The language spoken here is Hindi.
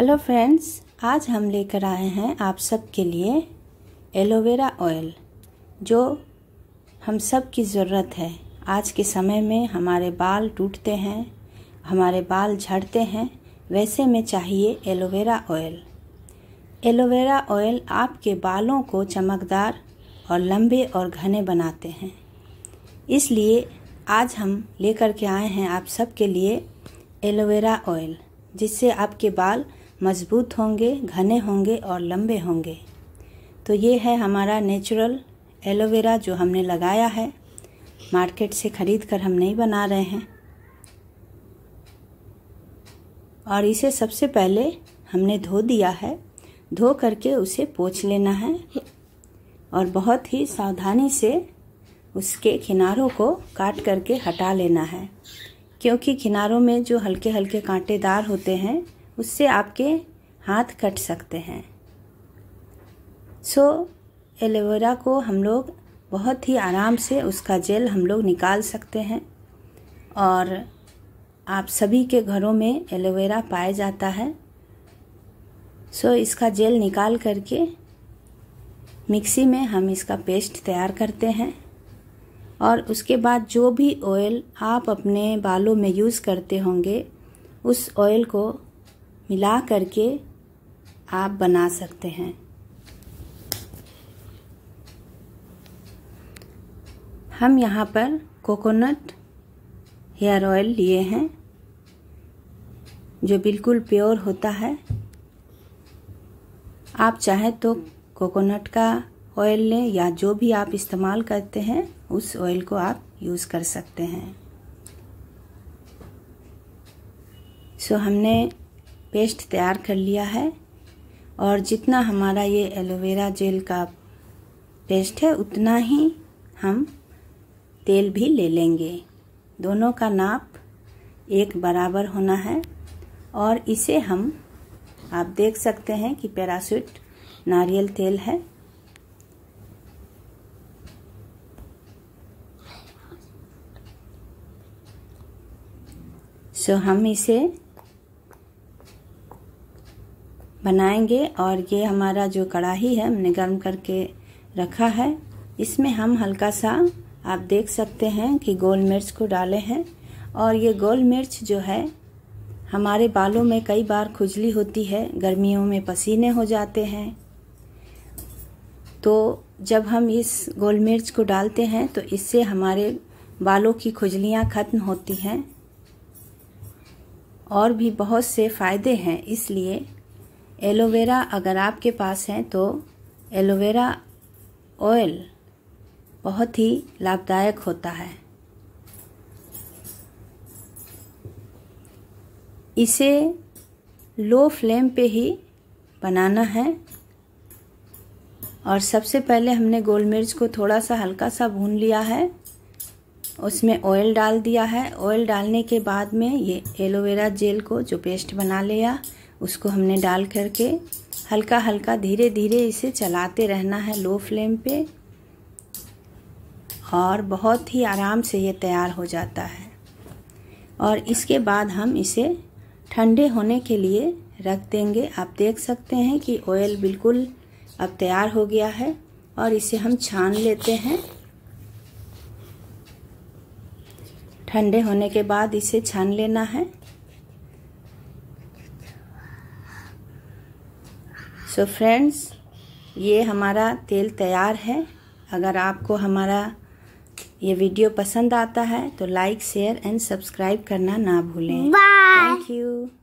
हेलो फ्रेंड्स आज हम लेकर आए हैं आप सब के लिए एलोवेरा ऑयल जो हम सब की ज़रूरत है आज के समय में हमारे बाल टूटते हैं हमारे बाल झड़ते हैं वैसे में चाहिए एलोवेरा ऑयल एलोवेरा ऑयल आपके बालों को चमकदार और लंबे और घने बनाते हैं इसलिए आज हम लेकर के आए हैं आप सब के लिए एलोवेरा ऑयल जिससे आपके बाल मजबूत होंगे घने होंगे और लंबे होंगे तो ये है हमारा नेचुरल एलोवेरा जो हमने लगाया है मार्केट से ख़रीद कर हम नहीं बना रहे हैं और इसे सबसे पहले हमने धो दिया है धो करके उसे पोछ लेना है और बहुत ही सावधानी से उसके किनारों को काट करके हटा लेना है क्योंकि किनारों में जो हल्के हल्के कांटेदार होते हैं उससे आपके हाथ कट सकते हैं सो so, एलोवेरा को हम लोग बहुत ही आराम से उसका जेल हम लोग निकाल सकते हैं और आप सभी के घरों में एलोवेरा पाया जाता है सो so, इसका जेल निकाल करके मिक्सी में हम इसका पेस्ट तैयार करते हैं और उसके बाद जो भी ऑयल आप अपने बालों में यूज़ करते होंगे उस ऑयल को मिला करके आप बना सकते हैं हम यहाँ पर कोकोनट हेयर ऑयल लिए हैं जो बिल्कुल प्योर होता है आप चाहे तो कोकोनट का ऑयल लें या जो भी आप इस्तेमाल करते हैं उस ऑयल को आप यूज़ कर सकते हैं सो हमने पेस्ट तैयार कर लिया है और जितना हमारा ये एलोवेरा जेल का पेस्ट है उतना ही हम तेल भी ले लेंगे दोनों का नाप एक बराबर होना है और इसे हम आप देख सकते हैं कि पैरासूट नारियल तेल है सो हम इसे बनाएंगे और ये हमारा जो कढ़ाही है हमने गर्म करके रखा है इसमें हम हल्का सा आप देख सकते हैं कि गोल मिर्च को डाले हैं और ये गोल मिर्च जो है हमारे बालों में कई बार खुजली होती है गर्मियों में पसीने हो जाते हैं तो जब हम इस गोल मिर्च को डालते हैं तो इससे हमारे बालों की खुजलियाँ ख़त्म होती हैं और भी बहुत से फ़ायदे हैं इसलिए एलोवेरा अगर आपके पास है तो एलोवेरा ऑयल बहुत ही लाभदायक होता है इसे लो फ्लेम पे ही बनाना है और सबसे पहले हमने गोल मिर्च को थोड़ा सा हल्का सा भून लिया है उसमें ऑयल डाल दिया है ऑयल डालने के बाद में ये एलोवेरा जेल को जो पेस्ट बना लिया उसको हमने डाल करके हल्का हल्का धीरे धीरे इसे चलाते रहना है लो फ्लेम पे और बहुत ही आराम से ये तैयार हो जाता है और इसके बाद हम इसे ठंडे होने के लिए रख देंगे आप देख सकते हैं कि ऑयल बिल्कुल अब तैयार हो गया है और इसे हम छान लेते हैं ठंडे होने के बाद इसे छान लेना है सो so फ्रेंड्स ये हमारा तेल तैयार है अगर आपको हमारा ये वीडियो पसंद आता है तो लाइक शेयर एंड सब्सक्राइब करना ना भूलें थैंक यू